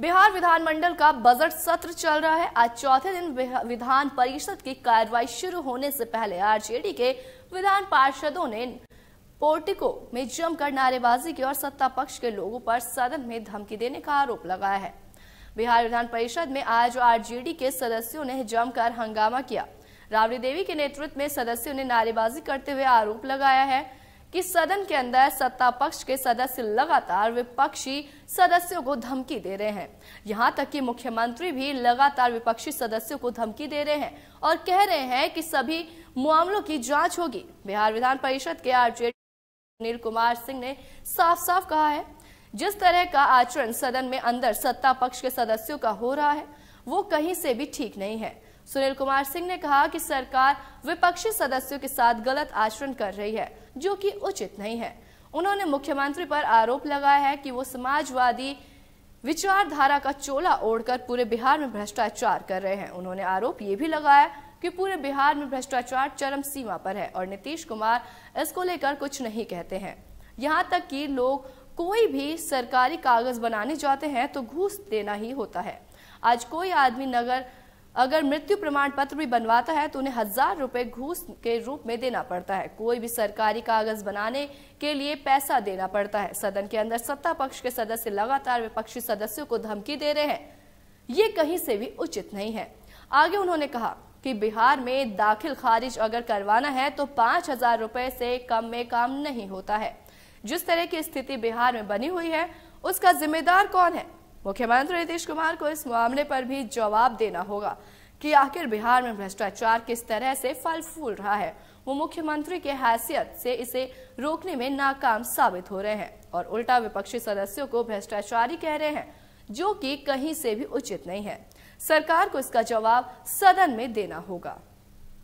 बिहार विधानमंडल का बजट सत्र चल रहा है आज चौथे दिन विधान परिषद की कार्रवाई शुरू होने से पहले आरजेडी के विधान पार्षदों ने पोर्टिको में जमकर नारेबाजी की और सत्ता पक्ष के लोगों पर सदन में धमकी देने का आरोप लगाया है बिहार विधान परिषद में आज आरजेडी के सदस्यों ने जमकर हंगामा किया राबड़ी देवी के नेतृत्व में सदस्यों ने नारेबाजी करते हुए आरोप लगाया है कि सदन के अंदर सत्ता पक्ष के सदस्य लगातार विपक्षी सदस्यों को धमकी दे रहे हैं यहां तक कि मुख्यमंत्री भी लगातार विपक्षी सदस्यों को धमकी दे रहे हैं और कह रहे हैं कि सभी मामलों की जांच होगी बिहार विधान परिषद के आरजेडी सुनील कुमार सिंह ने साफ साफ कहा है जिस तरह का आचरण सदन में अंदर सत्ता पक्ष के सदस्यों का हो रहा है वो कहीं से भी ठीक नहीं है सुनील कुमार सिंह ने कहा कि सरकार विपक्षी सदस्यों के साथ गलत आचरण कर रही है जो कि उचित नहीं है उन्होंने मुख्यमंत्री पर आरोप लगाया है कि वो समाजवादी विचारधारा का चोला ओढ़कर पूरे बिहार में भ्रष्टाचार कर रहे हैं उन्होंने आरोप ये भी लगाया कि पूरे बिहार में भ्रष्टाचार चरम सीमा पर है और नीतीश कुमार इसको लेकर कुछ नहीं कहते हैं यहाँ तक कि लोग कोई भी सरकारी कागज बनाने जाते हैं तो घूस देना ही होता है आज कोई आदमी नगर अगर मृत्यु प्रमाण पत्र भी बनवाता है तो उन्हें हजार रुपए घूस के रूप में देना पड़ता है कोई भी सरकारी कागज बनाने के लिए पैसा देना पड़ता है सदन के अंदर सत्ता पक्ष के सदस्य लगातार विपक्षी सदस्यों को धमकी दे रहे हैं ये कहीं से भी उचित नहीं है आगे उन्होंने कहा कि बिहार में दाखिल खारिज अगर करवाना है तो पांच हजार रुपए से कम में काम नहीं होता है जिस तरह की स्थिति बिहार में बनी हुई है उसका जिम्मेदार कौन है मुख्यमंत्री नीतीश कुमार को इस मामले पर भी जवाब देना होगा कि आखिर बिहार में भ्रष्टाचार किस तरह से फल फूल रहा है वो मुख्यमंत्री के हैसियत से इसे रोकने में नाकाम साबित हो रहे हैं और उल्टा विपक्षी सदस्यों को भ्रष्टाचारी कह रहे हैं जो कि कहीं से भी उचित नहीं है सरकार को इसका जवाब सदन में देना होगा